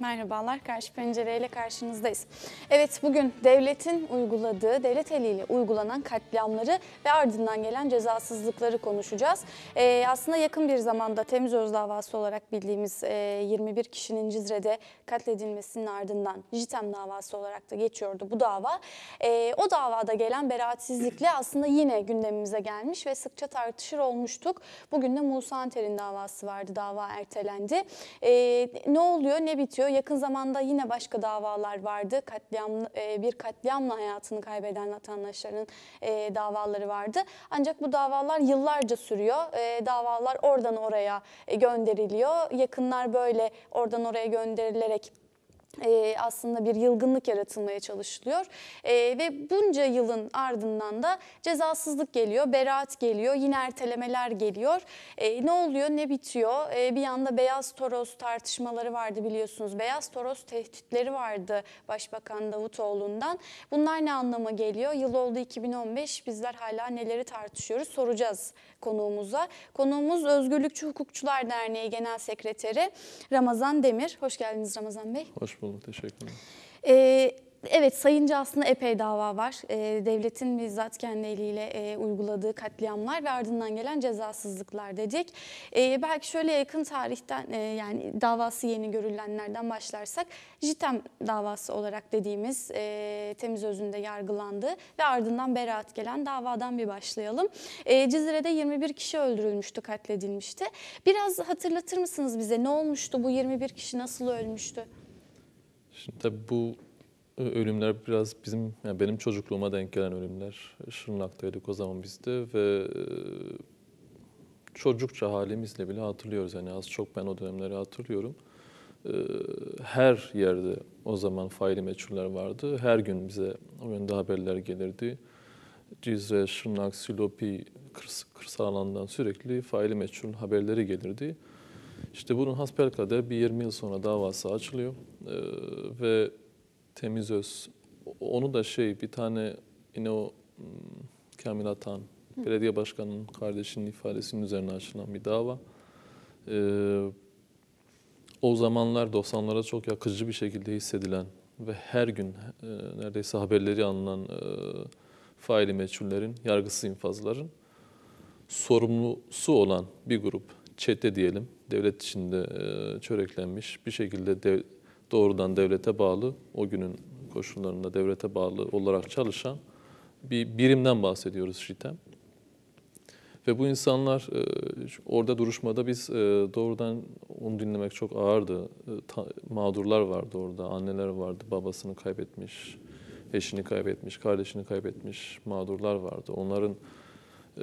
Merhabalar, Karşı Pencere ile karşınızdayız. Evet, bugün devletin uyguladığı, devlet eliyle uygulanan katliamları ve ardından gelen cezasızlıkları konuşacağız. Ee, aslında yakın bir zamanda Temiz Öz davası olarak bildiğimiz e, 21 kişinin Cizre'de katledilmesinin ardından JITEM davası olarak da geçiyordu bu dava. E, o davada gelen beraatsizlikle aslında yine gündemimize gelmiş ve sıkça tartışır olmuştuk. Bugün de Musa Anter'in davası vardı, dava ertelendi. E, ne oluyor, ne bitiyor? Yakın zamanda yine başka davalar vardı. Katliam, e, bir katliamla hayatını kaybeden vatandaşların e, davaları vardı. Ancak bu davalar yıllarca sürüyor. E, davalar oradan oraya e, gönderiliyor. Yakınlar böyle oradan oraya gönderilerek e, aslında bir yılgınlık yaratılmaya çalışılıyor. E, ve bunca yılın ardından da cezasızlık geliyor, beraat geliyor, yine ertelemeler geliyor. E, ne oluyor, ne bitiyor? E, bir yanda Beyaz Toros tartışmaları vardı biliyorsunuz. Beyaz Toros tehditleri vardı Başbakan Davutoğlu'ndan. Bunlar ne anlama geliyor? Yıl oldu 2015, bizler hala neleri tartışıyoruz soracağız konuğumuza. Konuğumuz Özgürlükçü Hukukçular Derneği Genel Sekreteri Ramazan Demir. Hoş geldiniz Ramazan Bey. Hoş bulduk, teşekkürler. Ee, evet, sayınca aslında epey dava var. Ee, devletin bizzat kendi eliyle e, uyguladığı katliamlar ve ardından gelen cezasızlıklar dedik. Ee, belki şöyle yakın tarihten e, yani davası yeni görülenlerden başlarsak JITEM davası olarak dediğimiz e, temiz özünde yargılandı ve ardından beraat gelen davadan bir başlayalım. E, ee, Cizire'de 21 kişi öldürülmüştü, katledilmişti. Biraz hatırlatır mısınız bize ne olmuştu bu 21 kişi nasıl ölmüştü? Şimdi tabii bu e, ölümler biraz bizim, yani benim çocukluğuma denk gelen ölümler. Şırnak'taydık o zaman biz de ve e, çocukça halimizle bile hatırlıyoruz. Yani az çok ben o dönemleri hatırlıyorum. E, her yerde o zaman faili meçhuller vardı. Her gün bize o yönde haberler gelirdi. Cizre, Şırnak, Silopi, kırs- kırsal alandan sürekli faili meçhul haberleri gelirdi. İşte bunun hasbelkader bir 20 yıl sonra davası açılıyor e, ve temiz öz onu da şey bir tane yine o hmm, Kamil Atan belediye başkanının kardeşinin ifadesinin üzerine açılan bir dava. Ee, o zamanlar 90'lara çok yakıcı bir şekilde hissedilen ve her gün e, neredeyse haberleri alınan e, faili meçhullerin, yargısız infazların sorumlusu olan bir grup çete diyelim, devlet içinde çöreklenmiş bir şekilde dev, doğrudan devlete bağlı, o günün koşullarında devlete bağlı olarak çalışan bir birimden bahsediyoruz şitem. Ve bu insanlar orada duruşmada biz doğrudan onu dinlemek çok ağırdı. Mağdurlar vardı orada, anneler vardı, babasını kaybetmiş, eşini kaybetmiş, kardeşini kaybetmiş mağdurlar vardı. Onların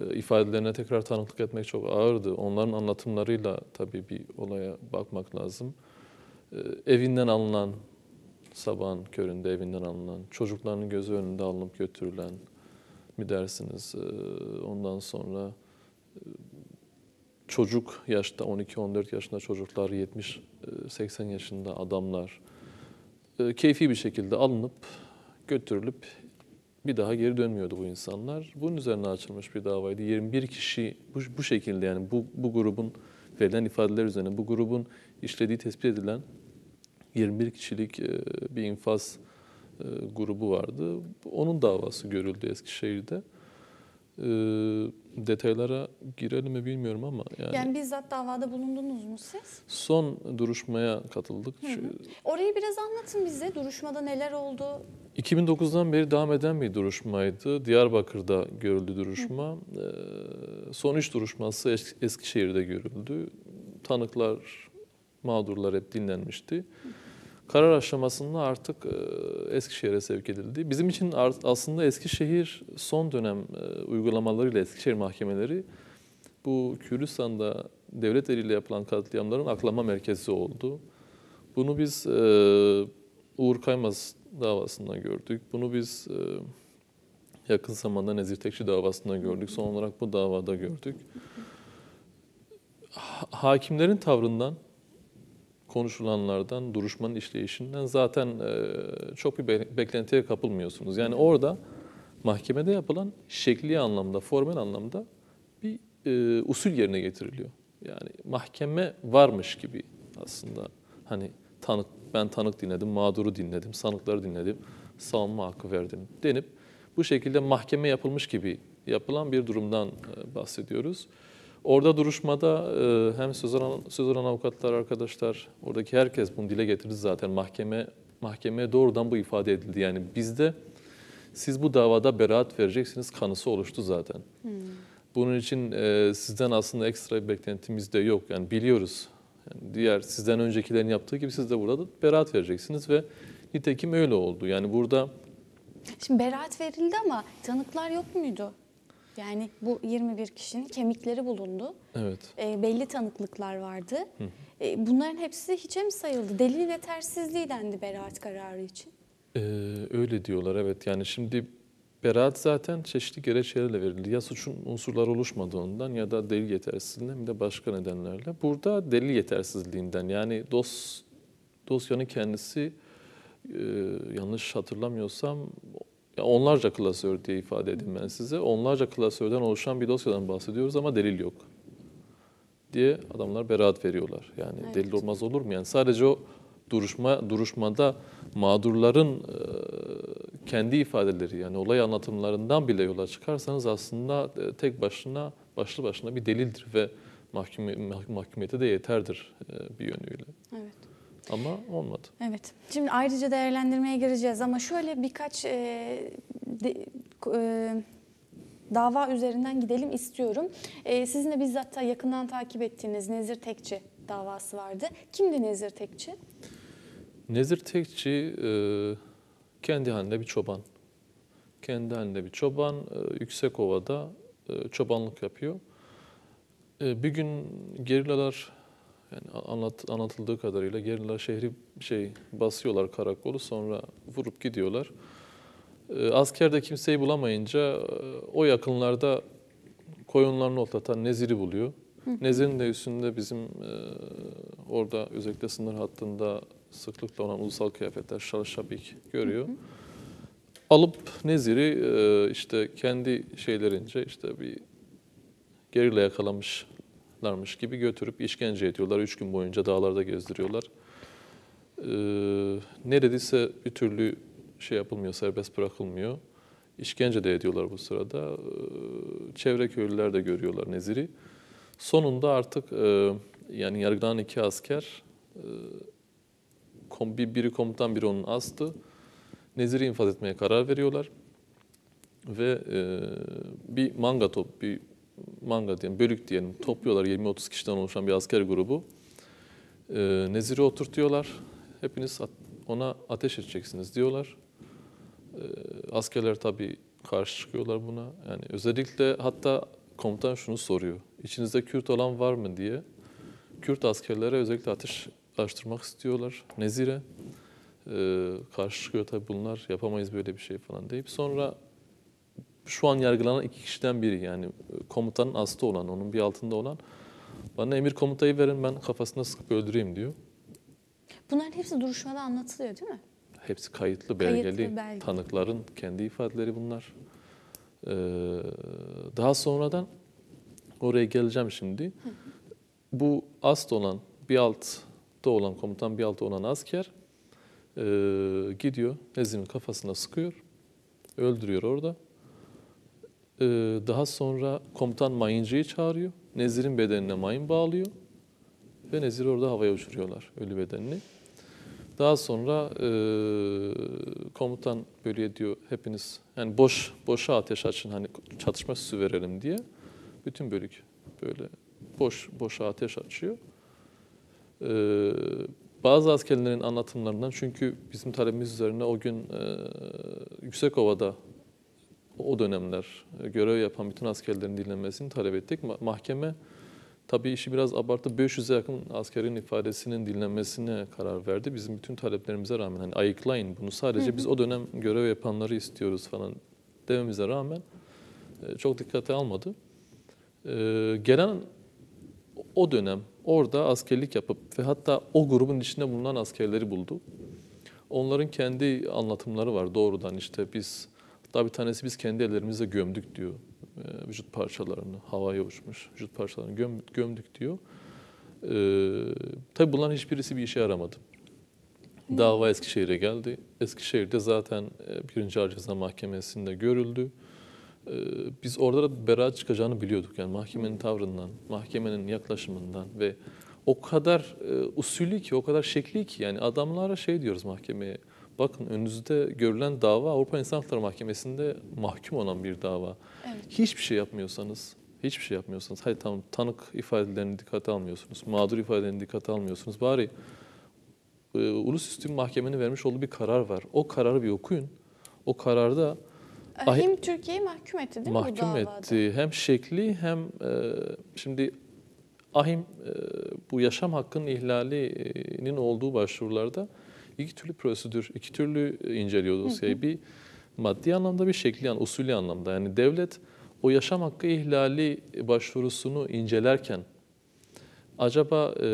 e, ifadelerine tekrar tanıklık etmek çok ağırdı. Onların anlatımlarıyla tabii bir olaya bakmak lazım. E, evinden alınan, sabahın köründe evinden alınan, çocuklarının gözü önünde alınıp götürülen mi dersiniz? E, ondan sonra çocuk yaşta 12-14 yaşında çocuklar, 70-80 yaşında adamlar keyfi bir şekilde alınıp götürülüp bir daha geri dönmüyordu bu insanlar. Bunun üzerine açılmış bir davaydı. 21 kişi bu, bu şekilde yani bu, bu grubun verilen ifadeler üzerine bu grubun işlediği tespit edilen 21 kişilik e, bir infaz e, grubu vardı. Onun davası görüldü Eskişehir'de. E, detaylara girelim mi bilmiyorum ama yani... Yani bizzat davada bulundunuz mu siz? Son duruşmaya katıldık. Hı hı. Orayı biraz anlatın bize. Duruşmada neler oldu? 2009'dan beri devam eden bir duruşmaydı. Diyarbakır'da görüldü duruşma. Ee, son üç duruşması Eskişehir'de görüldü. Tanıklar, mağdurlar hep dinlenmişti. Karar aşamasında artık e, Eskişehir'e sevk edildi. Bizim için aslında Eskişehir son dönem e, uygulamalarıyla Eskişehir mahkemeleri bu Kürdistan'da devlet eliyle yapılan katliamların aklama merkezi oldu. Bunu biz e, Uğur Kaymaz davasında gördük. Bunu biz e, yakın zamanda Nezir Tekçi davasında gördük. Son olarak bu davada gördük. Hakimlerin tavrından, konuşulanlardan, duruşmanın işleyişinden zaten e, çok bir beklentiye kapılmıyorsunuz. Yani orada mahkemede yapılan şekli anlamda, formel anlamda bir e, usul yerine getiriliyor. Yani mahkeme varmış gibi aslında hani tanık ben tanık dinledim, mağduru dinledim, sanıkları dinledim, savunma hakkı verdim denip bu şekilde mahkeme yapılmış gibi yapılan bir durumdan e, bahsediyoruz. Orada duruşmada e, hem söz alan, avukatlar arkadaşlar, oradaki herkes bunu dile getirdi zaten mahkeme mahkemeye doğrudan bu ifade edildi. Yani bizde siz bu davada beraat vereceksiniz kanısı oluştu zaten. Hmm. Bunun için e, sizden aslında ekstra bir beklentimiz de yok. Yani biliyoruz yani diğer sizden öncekilerin yaptığı gibi siz de burada da beraat vereceksiniz ve nitekim öyle oldu. Yani burada... Şimdi beraat verildi ama tanıklar yok muydu? Yani bu 21 kişinin kemikleri bulundu. Evet. E, belli tanıklıklar vardı. Hı. E, bunların hepsi hiçe mi sayıldı? Delil yetersizliği dendi beraat kararı için. Ee, öyle diyorlar evet. Yani şimdi Beraat zaten çeşitli gereçlerle verildi. Ya suçun unsurlar oluşmadığından ya da delil yetersizliğinden hem de başka nedenlerle. Burada delil yetersizliğinden yani dos, dosyanın kendisi e, yanlış hatırlamıyorsam onlarca klasör diye ifade edeyim ben size. Onlarca klasörden oluşan bir dosyadan bahsediyoruz ama delil yok diye adamlar beraat veriyorlar. Yani evet. delil olmaz olur mu? Yani sadece o duruşma duruşmada mağdurların e, kendi ifadeleri yani olay anlatımlarından bile yola çıkarsanız aslında e, tek başına başlı başına bir delildir ve mahkum mahkumiyete de yeterdir e, bir yönüyle. Evet. Ama olmadı. Evet. Şimdi ayrıca değerlendirmeye gireceğiz ama şöyle birkaç e, de, e, dava üzerinden gidelim istiyorum. E, sizin de bizzat da yakından takip ettiğiniz Nezir Tekçi davası vardı. Kimdi Nezir Tekçi? Nezir Tekçi e, kendi halinde bir çoban. Kendi halinde bir çoban. E, yüksek Yüksekova'da e, çobanlık yapıyor. Bir gün gerillalar yani anlat, anlatıldığı kadarıyla gerillalar şehri şey basıyorlar karakolu sonra vurup gidiyorlar. Askerde kimseyi bulamayınca o yakınlarda koyunlarını otlatan Nezir'i buluyor. Nezir'in de üstünde bizim e, orada özellikle sınır hattında sıklıkla olan ulusal kıyafetler şarşabik görüyor. Alıp Nezir'i e, işte kendi şeylerince işte bir gerilla yakalamışlarmış gibi götürüp işkence ediyorlar. Üç gün boyunca dağlarda gezdiriyorlar. E, neredeyse bir türlü şey yapılmıyor, serbest bırakılmıyor. İşkence de ediyorlar bu sırada. E, çevre köylüler de görüyorlar Nezir'i. Sonunda artık e, yani yargılanan iki asker kom, biri komutan biri onun astı. Nezir'i infaz etmeye karar veriyorlar. Ve e, bir manga top, bir manga diyelim, bölük diyelim topluyorlar 20-30 kişiden oluşan bir asker grubu. E, Nezir'i oturtuyorlar. Hepiniz at, ona ateş edeceksiniz diyorlar. E, askerler tabii karşı çıkıyorlar buna. Yani özellikle hatta komutan şunu soruyor. İçinizde Kürt olan var mı diye. Kürt askerlere özellikle ateş kutuplaştırmak istiyorlar Nezire. Ee, karşı çıkıyor tabii bunlar yapamayız böyle bir şey falan deyip sonra şu an yargılanan iki kişiden biri yani komutanın astı olan, onun bir altında olan bana emir komutayı verin ben kafasına sıkıp öldüreyim diyor. Bunların hepsi duruşmada anlatılıyor değil mi? Hepsi kayıtlı, belgeli. Kayıtlı, belge. Tanıkların kendi ifadeleri bunlar. Ee, daha sonradan oraya geleceğim şimdi. hı. Bu ast olan bir alt altta olan komutan bir altta olan asker e, gidiyor Ezzi'nin kafasına sıkıyor. Öldürüyor orada. E, daha sonra komutan mayıncıyı çağırıyor. Nezir'in bedenine mayın bağlıyor. Ve Nezir'i orada havaya uçuruyorlar ölü bedenini. Daha sonra e, komutan böyle diyor hepiniz yani boş boşa ateş açın hani çatışma süverelim diye. Bütün bölük böyle boş boşa ateş açıyor. Ee, bazı askerlerin anlatımlarından çünkü bizim talebimiz üzerine o gün e, Yüksekova'da o dönemler e, görev yapan bütün askerlerin dinlenmesini talep ettik. Mahkeme tabii işi biraz abarttı. 500'e yakın askerin ifadesinin dinlenmesine karar verdi. Bizim bütün taleplerimize rağmen hani ayıklayın bunu sadece biz o dönem görev yapanları istiyoruz falan dememize rağmen e, çok dikkate almadı. Ee, gelen o dönem Orada askerlik yapıp ve hatta o grubun içinde bulunan askerleri buldu. Onların kendi anlatımları var doğrudan işte biz, daha bir tanesi biz kendi ellerimizle gömdük diyor ee, vücut parçalarını, havaya uçmuş vücut parçalarını göm, gömdük diyor. Ee, tabii bunların hiçbirisi bir işe yaramadı. Hmm. Dava Eskişehir'e geldi. Eskişehir'de zaten e, birinci Ağır Ceza Mahkemesi'nde görüldü. Ee, biz orada da beraat çıkacağını biliyorduk. Yani mahkemenin tavrından, mahkemenin yaklaşımından ve o kadar e, usulü ki, o kadar şekli ki yani adamlara şey diyoruz mahkemeye. Bakın önünüzde görülen dava Avrupa İnsan Hakları Mahkemesi'nde mahkum olan bir dava. Evet. Hiçbir şey yapmıyorsanız, hiçbir şey yapmıyorsanız, hayır tamam tanık ifadelerini dikkate almıyorsunuz, mağdur ifadelerini dikkate almıyorsunuz. Bari e, Ulus Mahkemenin vermiş olduğu bir karar var. O kararı bir okuyun. O kararda hem Türkiye'yi mahkum etti değil mahkum mi bu davada? etti. Hem şekli hem e, şimdi Ahim e, bu yaşam hakkının ihlalinin olduğu başvurularda iki türlü prosedür, iki türlü inceliyor dosyayı. Bir maddi anlamda bir şekli yani usulü anlamda. Yani devlet o yaşam hakkı ihlali başvurusunu incelerken acaba e,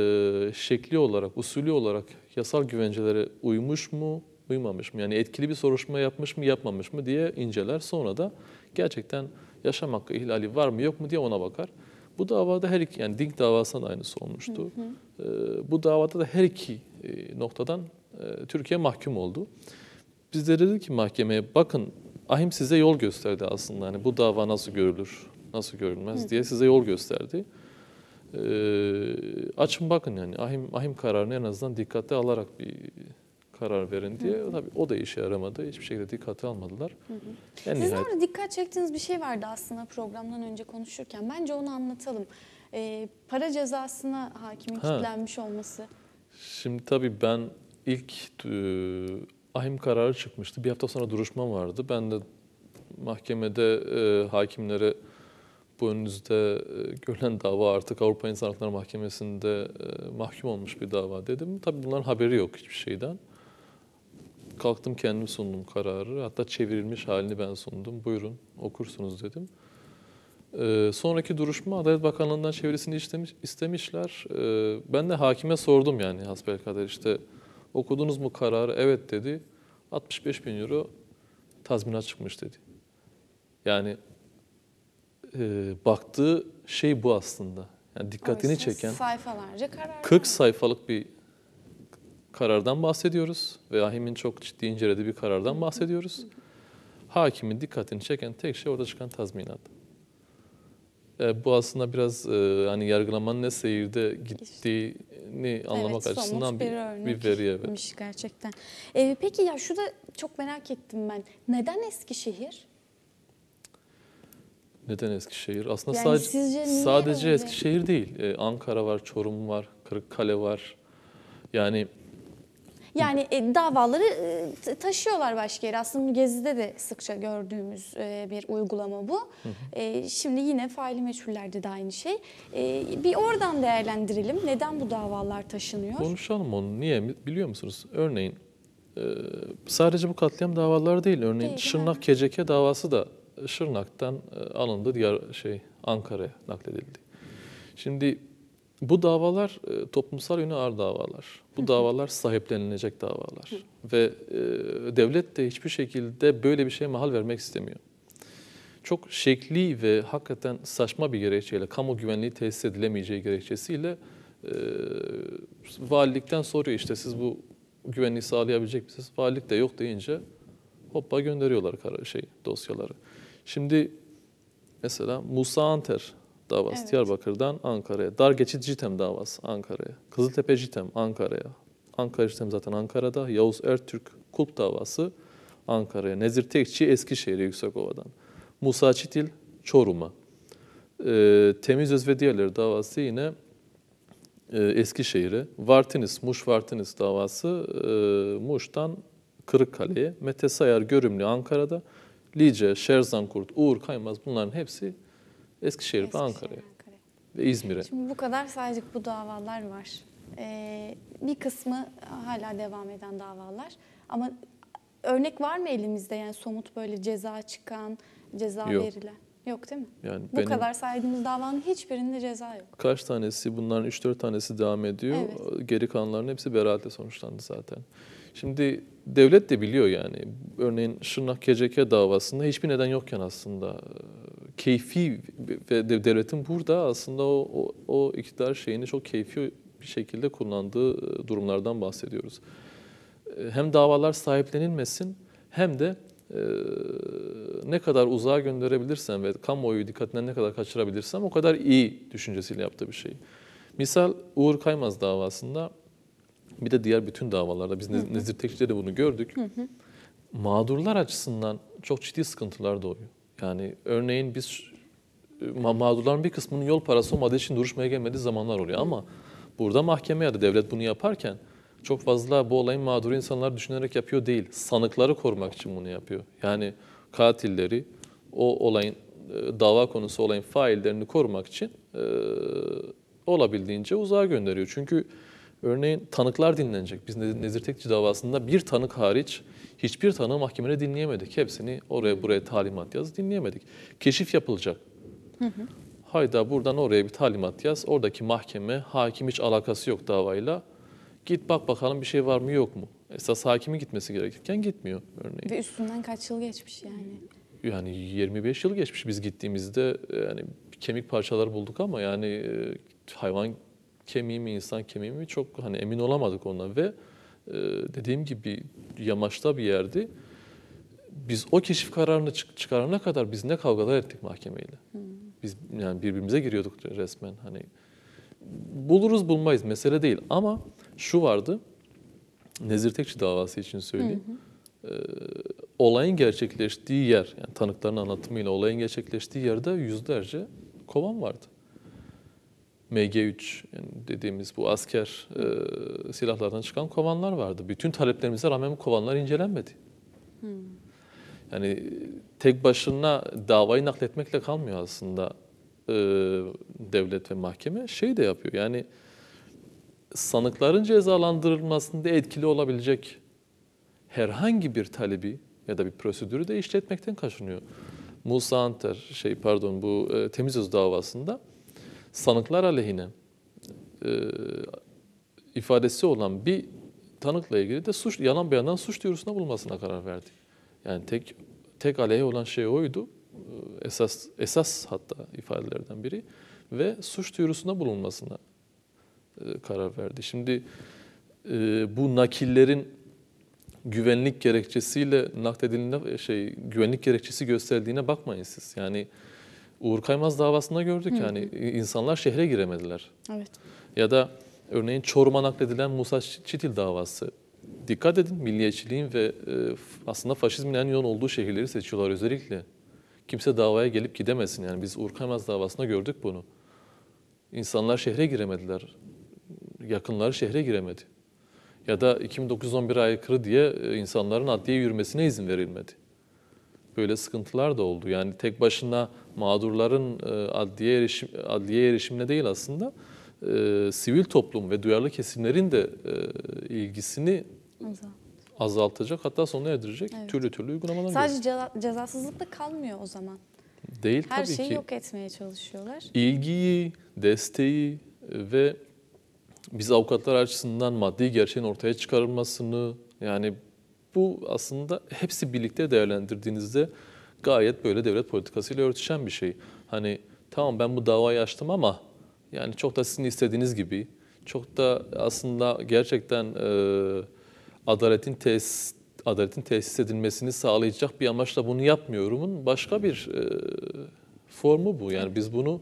şekli olarak, usulü olarak yasal güvencelere uymuş mu, uymamış mı? Yani etkili bir soruşturma yapmış mı, yapmamış mı diye inceler. Sonra da gerçekten yaşam hakkı ihlali var mı, yok mu diye ona bakar. Bu davada her iki, yani Dink davasında aynısı olmuştu. Hı hı. E, bu davada da her iki e, noktadan e, Türkiye mahkum oldu. Biz de dedik ki mahkemeye bakın ahim size yol gösterdi aslında. Hani bu dava nasıl görülür, nasıl görülmez hı. diye size yol gösterdi. E, açın bakın yani ahim, ahim kararını en azından dikkate alarak bir karar verin diye. Hı hı. Tabii o da işe yaramadı. Hiçbir şekilde dikkate almadılar. Hı hı. En Sizin nihayet... orada dikkat çektiğiniz bir şey vardı aslında programdan önce konuşurken. Bence onu anlatalım. Ee, para cezasına hakimin ha. kitlenmiş olması. Şimdi tabii ben ilk e, ahim kararı çıkmıştı. Bir hafta sonra duruşma vardı. Ben de mahkemede e, hakimlere bu önünüzde e, görülen dava artık Avrupa İnsan Hakları Mahkemesi'nde e, mahkum olmuş bir dava dedim. Tabii bunların haberi yok hiçbir şeyden kalktım kendim sundum kararı. Hatta çevirilmiş halini ben sundum. Buyurun okursunuz dedim. Ee, sonraki duruşma Adalet Bakanlığı'ndan çevirisini istemiş, istemişler. Ee, ben de hakime sordum yani hasbelkader işte okudunuz mu kararı? Evet dedi. 65 bin euro tazminat çıkmış dedi. Yani e, baktığı şey bu aslında. Yani dikkatini Oysa çeken sayfalarca karar. 40 sayfalık bir karardan bahsediyoruz. Ve ahimin çok ciddi incelediği bir karardan bahsediyoruz. Hakimin dikkatini çeken tek şey orada çıkan tazminat. E, bu aslında biraz e, hani yargılamanın ne seyirde gittiğini işte, anlamak evet, açısından bir, bir, bir veri evet. gerçekten. E, peki ya şu da çok merak ettim ben. Neden Eskişehir? Neden Eskişehir? Aslında yani sadece sadece öyle? Eskişehir değil. E, Ankara var, Çorum var, Kırıkkale var. Yani yani e, davaları e, taşıyorlar başka yere. Aslında Gezi'de de sıkça gördüğümüz e, bir uygulama bu. Hı hı. E, şimdi yine faili meçhullerde de aynı şey. E, bir oradan değerlendirelim. Neden bu davalar taşınıyor? Konuşalım onu. Niye biliyor musunuz? Örneğin e, sadece bu katliam davaları değil. Örneğin değil, Şırnak KCK davası da Şırnak'tan e, alındı diğer şey Ankara'ya nakledildi. Şimdi bu davalar e, toplumsal yönü ağır davalar. Bu davalar sahiplenilecek davalar. Ve e, devlet de hiçbir şekilde böyle bir şeye mahal vermek istemiyor. Çok şekli ve hakikaten saçma bir gerekçeyle, kamu güvenliği tesis edilemeyeceği gerekçesiyle e, valilikten soruyor işte siz bu güvenliği sağlayabilecek misiniz? Valilik de yok deyince hoppa gönderiyorlar karar, şey dosyaları. Şimdi mesela Musa Anter davası evet. Diyarbakır'dan Ankara'ya. Dar geçit JITEM davası Ankara'ya. Kızıltepe JITEM Ankara'ya. Ankara JITEM zaten Ankara'da. Yavuz Ertürk kulp davası Ankara'ya. Nezir Tekçi Eskişehir'e Yüksekova'dan. Musa Çitil Çorum'a. E, Temiz Öz ve diğerleri davası yine e, Eskişehir'e. Vartiniz Muş Vartiniz davası e, Muş'tan Kırıkkale'ye. Mete Sayar Görümlü Ankara'da. Lice, Şerzankurt Uğur Kaymaz bunların hepsi Eskişehir, Ankara'ya Ankara ve İzmir'e. Şimdi bu kadar sadece bu davalar var. Ee, bir kısmı hala devam eden davalar ama örnek var mı elimizde yani somut böyle ceza çıkan, ceza yok. verilen? Yok değil mi? Yani bu benim, kadar saydığımız davanın hiçbirinde ceza yok. Kaç tanesi bunların 3-4 tanesi devam ediyor. Evet. Geri kalanların hepsi beraatle sonuçlandı zaten. Şimdi devlet de biliyor yani. Örneğin Şırnak KCK davasında hiçbir neden yokken aslında keyfi ve devletin burada aslında o, o, o iktidar şeyini çok keyfi bir şekilde kullandığı e, durumlardan bahsediyoruz. E, hem davalar sahiplenilmesin hem de e, ne kadar uzağa gönderebilirsem ve kamuoyu dikkatinden ne kadar kaçırabilirsem o kadar iyi düşüncesiyle yaptığı bir şey. Misal Uğur Kaymaz davasında bir de diğer bütün davalarda biz hı Nezir Tekçi'de bunu gördük. Hı hı. Mağdurlar açısından çok ciddi sıkıntılar doğuyor. Yani örneğin biz e, mağdurların bir kısmının yol parası olmadığı için duruşmaya gelmediği zamanlar oluyor ama burada mahkeme ya da devlet bunu yaparken çok fazla bu olayın mağduru insanlar düşünerek yapıyor değil. Sanıkları korumak için bunu yapıyor. Yani katilleri o olayın e, dava konusu olayın faillerini korumak için e, olabildiğince uzağa gönderiyor. Çünkü Örneğin tanıklar dinlenecek. Biz Nezir Tekçi davasında bir tanık hariç hiçbir tanığı mahkemede dinleyemedik. Hepsini oraya buraya talimat yaz dinleyemedik. Keşif yapılacak. Hı hı. Hayda buradan oraya bir talimat yaz. Oradaki mahkeme, hakim hiç alakası yok davayla. Git bak bakalım bir şey var mı yok mu? Esas hakimin gitmesi gerekirken gitmiyor örneğin. Ve üstünden kaç yıl geçmiş yani? Yani 25 yıl geçmiş biz gittiğimizde yani kemik parçaları bulduk ama yani e, hayvan kemiği mi insan kemiği mi çok hani emin olamadık ondan ve e, dediğim gibi yamaçta bir yerdi. Biz o keşif kararını çık çıkarana kadar biz ne kavgalar ettik mahkemeyle. Hmm. Biz yani birbirimize giriyorduk resmen hani buluruz bulmayız mesele değil ama şu vardı. Nezir Tekçi davası için söyleyeyim. Hı hı. E, olayın gerçekleştiği yer, yani tanıkların anlatımıyla olayın gerçekleştiği yerde yüzlerce kovan vardı. MG3 dediğimiz bu asker e, silahlardan çıkan kovanlar vardı. Bütün taleplerimize rağmen bu kovanlar incelenmedi. Hmm. Yani tek başına davayı nakletmekle kalmıyor aslında e, devlet ve mahkeme. Şey de yapıyor yani sanıkların cezalandırılmasında etkili olabilecek herhangi bir talebi ya da bir prosedürü de işletmekten kaçınıyor. Musa Anter, şey pardon bu e, Temiz Öz davasında sanıklar aleyhine e, ifadesi olan bir tanıkla ilgili de suç yalan beyandan suç duyurusuna bulmasına karar verdik. Yani tek tek aleyhe olan şey oydu. E, esas esas hatta ifadelerden biri ve suç duyurusuna bulunmasına e, karar verdi. Şimdi e, bu nakillerin güvenlik gerekçesiyle nakledildiğine şey güvenlik gerekçesi gösterdiğine bakmayın siz. Yani Uğur Kaymaz davasında gördük yani insanlar şehre giremediler. Evet. Ya da örneğin Çorum'a nakledilen Musa Çitil davası. Dikkat edin milliyetçiliğin ve e, aslında faşizmin en yoğun olduğu şehirleri seçiyorlar özellikle. Kimse davaya gelip gidemesin yani biz Uğur Kaymaz davasında gördük bunu. İnsanlar şehre giremediler. Yakınları şehre giremedi. Ya da 2911'e aykırı diye e, insanların adliye yürümesine izin verilmedi böyle sıkıntılar da oldu. Yani tek başına mağdurların e, adliye erişim adliye erişimine değil aslında e, sivil toplum ve duyarlı kesimlerin de e, ilgisini azaltacak hatta sonuna erdirecek evet. türlü türlü uygulamalar. Sadece ceza, cezasızlıkla kalmıyor o zaman. Değil Her tabii ki. Her şeyi yok etmeye çalışıyorlar. İlgiyi, desteği ve biz avukatlar açısından maddi gerçeğin ortaya çıkarılmasını yani bu aslında hepsi birlikte değerlendirdiğinizde gayet böyle devlet politikasıyla örtüşen bir şey. Hani tamam ben bu davayı açtım ama yani çok da sizin istediğiniz gibi, çok da aslında gerçekten e, adaletin tesis adaletin tesis edilmesini sağlayacak bir amaçla bunu yapmıyorumun başka bir e, formu bu. Yani biz bunu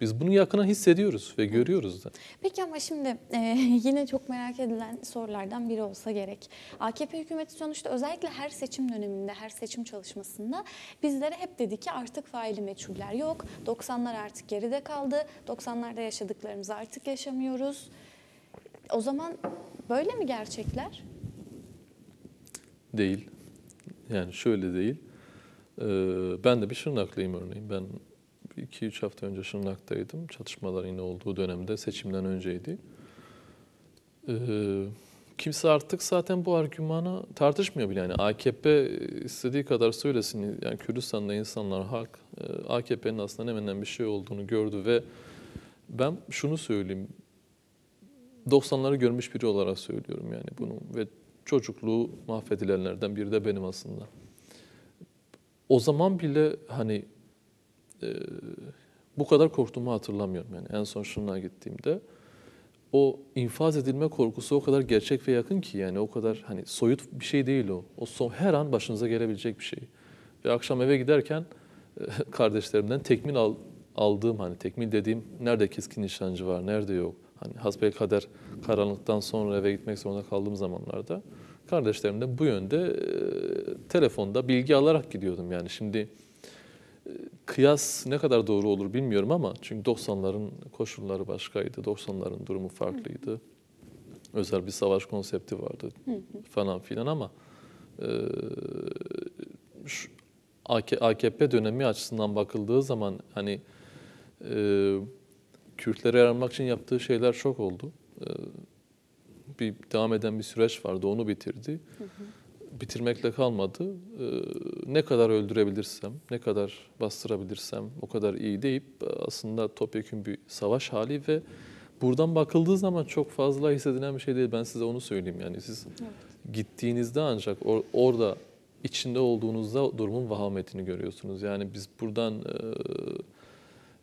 biz bunu yakına hissediyoruz ve görüyoruz da. Peki ama şimdi e, yine çok merak edilen sorulardan biri olsa gerek. AKP hükümeti sonuçta özellikle her seçim döneminde, her seçim çalışmasında bizlere hep dedi ki artık faili meçhuller yok. 90'lar artık geride kaldı. 90'larda yaşadıklarımızı artık yaşamıyoruz. O zaman böyle mi gerçekler? Değil. Yani şöyle değil. Ee, ben de bir Şırnaklıyım örneğin. Ben 2-3 hafta önce Şırnak'taydım. Çatışmalar yine olduğu dönemde seçimden önceydi. Ee, kimse artık zaten bu argümanı tartışmıyor bile. Yani AKP istediği kadar söylesin. Yani Kürdistan'da insanlar halk e, AKP'nin aslında hemen bir şey olduğunu gördü ve ben şunu söyleyeyim. 90'ları görmüş biri olarak söylüyorum yani bunu ve çocukluğu mahvedilenlerden biri de benim aslında. O zaman bile hani e, bu kadar korktuğumu hatırlamıyorum. Yani en son şununla gittiğimde o infaz edilme korkusu o kadar gerçek ve yakın ki yani o kadar hani soyut bir şey değil o. O son, her an başınıza gelebilecek bir şey. Ve akşam eve giderken e, kardeşlerimden tekmil al, aldığım hani tekmil dediğim nerede keskin nişancı var, nerede yok. Hani hasbel kader karanlıktan sonra eve gitmek zorunda kaldığım zamanlarda kardeşlerimden bu yönde e, telefonda bilgi alarak gidiyordum yani. Şimdi kıyas ne kadar doğru olur bilmiyorum ama çünkü 90'ların koşulları başkaydı, 90'ların durumu farklıydı. Hı. Özel bir savaş konsepti vardı hı hı. falan filan ama e, şu AKP dönemi açısından bakıldığı zaman hani e, Kürtlere yaranmak için yaptığı şeyler çok oldu. E, bir devam eden bir süreç vardı, onu bitirdi. Hı hı bitirmekle kalmadı. Ee, ne kadar öldürebilirsem, ne kadar bastırabilirsem o kadar iyi deyip e, aslında topyekun bir savaş hali ve buradan bakıldığı zaman çok fazla hissedilen bir şey değil. Ben size onu söyleyeyim. Yani siz evet. gittiğinizde ancak or- orada içinde olduğunuzda durumun vahametini görüyorsunuz. Yani biz buradan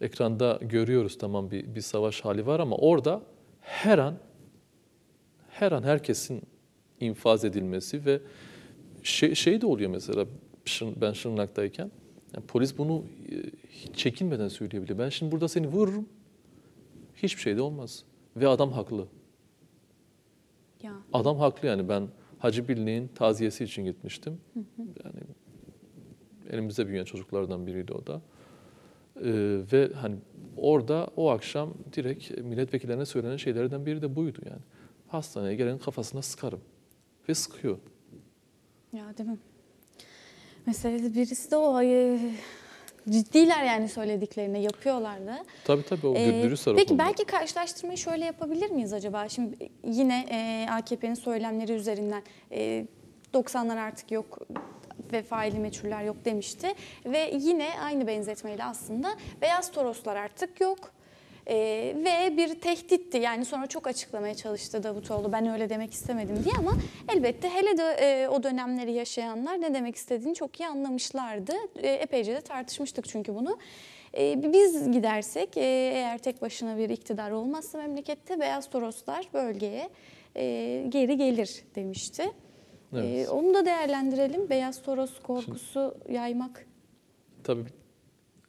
e, ekranda görüyoruz tamam bir, bir savaş hali var ama orada her an her an herkesin infaz edilmesi ve şey, şey de oluyor mesela ben Şırnak'tayken yani polis bunu e, çekinmeden söyleyebilir. Ben şimdi burada seni vururum. Hiçbir şey de olmaz. Ve adam haklı. Ya. Adam haklı yani ben Hacı Birliğin taziyesi için gitmiştim. Hı hı. Yani elimizde büyüyen çocuklardan biriydi o da. Ee, ve hani orada o akşam direkt milletvekillerine söylenen şeylerden biri de buydu yani. Hastaneye gelenin kafasına sıkarım. Ve sıkıyor. Ya değil mi? Meselede birisi de o. Ay, ciddiler yani söylediklerini yapıyorlar da. Tabii tabii o ee, dürüst taraf. Peki oldu. belki karşılaştırmayı şöyle yapabilir miyiz acaba? Şimdi yine e, AKP'nin söylemleri üzerinden e, 90'lar artık yok ve faili meçhuller yok demişti. Ve yine aynı benzetmeyle aslında beyaz toroslar artık yok. E, ve bir tehditti yani sonra çok açıklamaya çalıştı Davutoğlu ben öyle demek istemedim diye ama elbette hele de e, o dönemleri yaşayanlar ne demek istediğini çok iyi anlamışlardı. E, epeyce de tartışmıştık çünkü bunu. E, biz gidersek e, eğer tek başına bir iktidar olmazsa memlekette Beyaz Toroslar bölgeye e, geri gelir demişti. E, evet. E, onu da değerlendirelim. Beyaz Toros korkusu Şimdi, yaymak. Tabii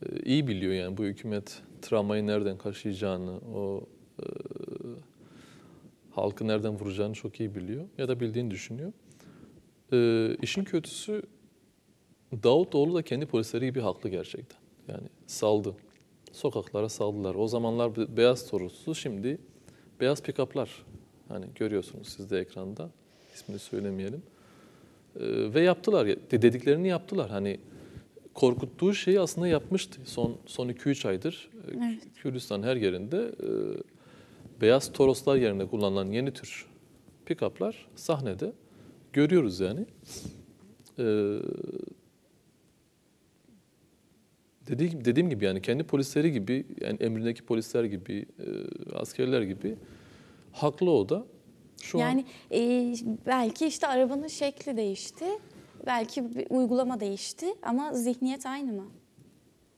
ee, iyi biliyor yani bu hükümet travmayı nereden karşılayacağını, o e, halkı nereden vuracağını çok iyi biliyor ya da bildiğini düşünüyor. E, işin kötüsü Davutoğlu da kendi polisleri gibi haklı gerçekten. Yani saldı. Sokaklara saldılar. O zamanlar beyaz torusu şimdi beyaz pikaplar. Hani görüyorsunuz siz de ekranda. ismini söylemeyelim. E, ve yaptılar. Dediklerini yaptılar. Hani korkuttuğu şeyi aslında yapmıştı son son 2-3 aydır. Ee, evet. Kürdistan her yerinde e, beyaz Toroslar yerine kullanılan yeni tür pikaplar sahnede görüyoruz yani. E, dediğim, dediğim gibi yani kendi polisleri gibi, yani emrindeki polisler gibi, e, askerler gibi haklı o da. Şu yani an... e, belki işte arabanın şekli değişti. Belki bir uygulama değişti ama zihniyet aynı mı?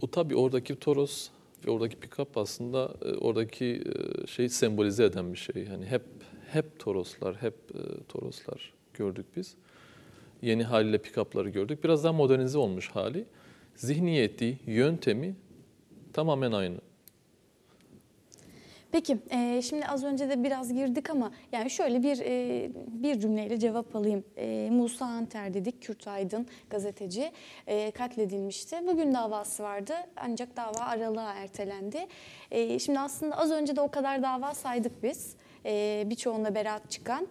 O tabii oradaki Toros ve oradaki pikap aslında e, oradaki şey sembolize eden bir şey. Yani hep hep Toroslar, hep e, Toroslar gördük biz. Yeni haliyle pikapları gördük. Biraz daha modernize olmuş hali. Zihniyeti, yöntemi tamamen aynı. Peki e, şimdi az önce de biraz girdik ama yani şöyle bir e, bir cümleyle cevap alayım. E, Musa Anter dedik Kürt Aydın gazeteci e, katledilmişti. Bugün davası vardı ancak dava aralığa ertelendi. E, şimdi aslında az önce de o kadar dava saydık biz. E, birçoğunda beraat çıkan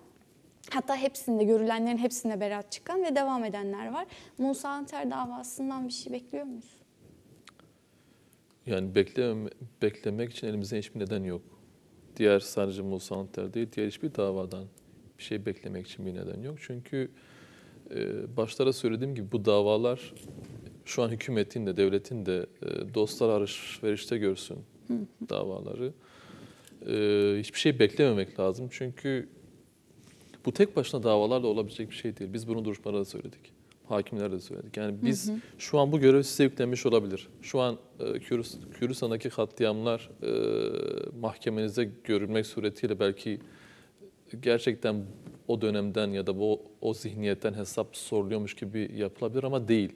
Hatta hepsinde görülenlerin hepsinde beraat çıkan ve devam edenler var. Musa Anter davasından bir şey bekliyor muyuz? Yani bekleme, beklemek için elimizde hiçbir neden yok. Diğer sadece Musa Anter değil, diğer hiçbir davadan bir şey beklemek için bir neden yok. Çünkü e, başlara söylediğim gibi bu davalar şu an hükümetin de devletin de e, dostlar alışverişte görsün davaları. E, hiçbir şey beklememek lazım. Çünkü bu tek başına davalarla olabilecek bir şey değil. Biz bunu duruşmada da söyledik hakimler de söyledik. Yani biz hı hı. şu an bu görev size yüklenmiş olabilir. Şu an e, Kürs, Kürsan'daki katliamlar e, mahkemenize görülmek suretiyle belki gerçekten o dönemden ya da bu o zihniyetten hesap soruluyormuş gibi yapılabilir ama değil.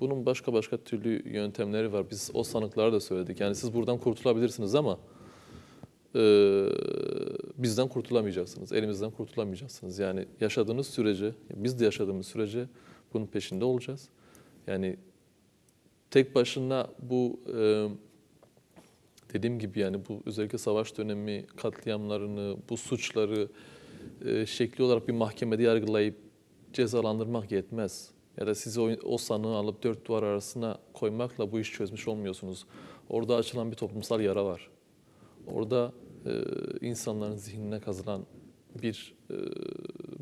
Bunun başka başka türlü yöntemleri var. Biz o sanıklara da söyledik. Yani siz buradan kurtulabilirsiniz ama e, bizden kurtulamayacaksınız. Elimizden kurtulamayacaksınız. Yani yaşadığınız sürece, biz de yaşadığımız sürece bunun peşinde olacağız. Yani tek başına bu e, dediğim gibi yani bu özellikle savaş dönemi katliamlarını, bu suçları e, şekli olarak bir mahkemede yargılayıp cezalandırmak yetmez. Ya da sizi o, o sanığı alıp dört duvar arasına koymakla bu iş çözmüş olmuyorsunuz. Orada açılan bir toplumsal yara var. Orada e, insanların zihnine kazılan bir e,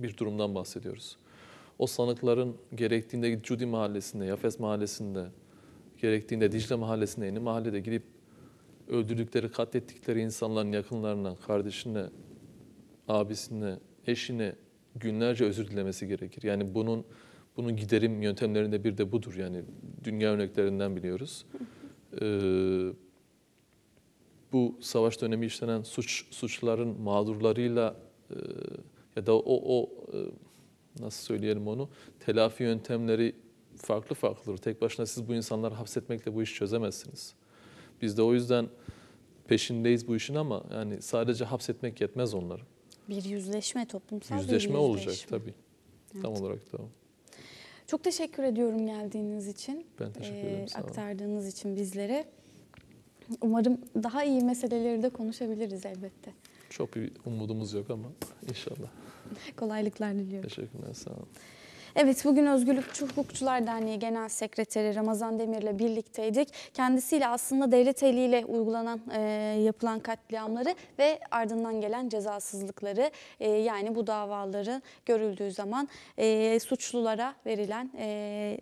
bir durumdan bahsediyoruz o sanıkların gerektiğinde Cudi mahallesinde, Yafes mahallesinde, gerektiğinde Dicle mahallesinde, Yeni mahallede gidip öldürdükleri, katlettikleri insanların yakınlarına, kardeşine, abisine, eşine günlerce özür dilemesi gerekir. Yani bunun bunun giderim yöntemlerinde bir de budur. Yani dünya örneklerinden biliyoruz. Ee, bu savaş dönemi işlenen suç suçların mağdurlarıyla e, ya da o o e, nasıl söyleyelim onu telafi yöntemleri farklı farklıdır. Tek başına siz bu insanları hapsetmekle bu işi çözemezsiniz. Biz de o yüzden peşindeyiz bu işin ama yani sadece hapsetmek yetmez onları. Bir yüzleşme toplumsal yüzleşme bir yüzleşme. olacak tabii. Evet. Tam olarak tamam. Çok teşekkür ediyorum geldiğiniz için. Ben teşekkür ederim. Ee, aktardığınız için bizlere. Umarım daha iyi meseleleri de konuşabiliriz elbette. Çok bir umudumuz yok ama inşallah. Kolaylıklar diliyorum. Teşekkürler, sağ olun. Evet bugün Özgürlükçü Hukukçular Derneği Genel Sekreteri Ramazan Demir'le birlikteydik. Kendisiyle aslında devlet eliyle uygulanan e, yapılan katliamları ve ardından gelen cezasızlıkları e, yani bu davaları görüldüğü zaman e, suçlulara verilen e,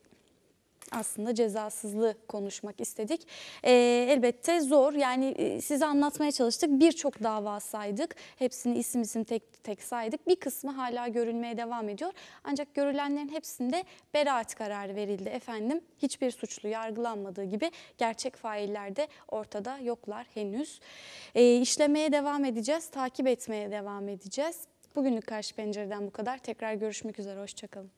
aslında cezasızlığı konuşmak istedik. E, elbette zor yani e, size anlatmaya çalıştık birçok dava saydık hepsini isim isim tek tek saydık bir kısmı hala görülmeye devam ediyor ancak görülenlerin hepsinde beraat kararı verildi efendim hiçbir suçlu yargılanmadığı gibi gerçek failler de ortada yoklar henüz. E, işlemeye devam edeceğiz takip etmeye devam edeceğiz. Bugünlük Karşı Pencere'den bu kadar. Tekrar görüşmek üzere. Hoşçakalın.